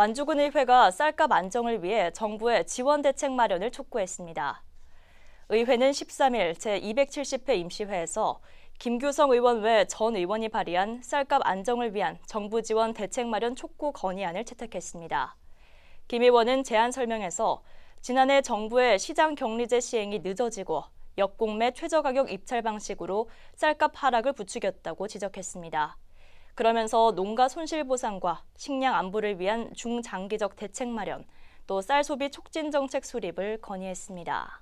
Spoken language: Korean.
만주군의회가 쌀값 안정을 위해 정부의 지원 대책 마련을 촉구했습니다. 의회는 13일 제270회 임시회에서 김규성 의원 외 전 의원이 발의한 쌀값 안정을 위한 정부 지원 대책 마련 촉구 건의안을 채택했습니다. 김 의원은 제안 설명에서 지난해 정부의 시장 격리제 시행이 늦어지고 역공매 최저가격 입찰 방식으로 쌀값 하락을 부추겼다고 지적했습니다. 그러면서 농가 손실보상과 식량 안보를 위한 중장기적 대책 마련, 또 쌀 소비 촉진 정책 수립을 건의했습니다.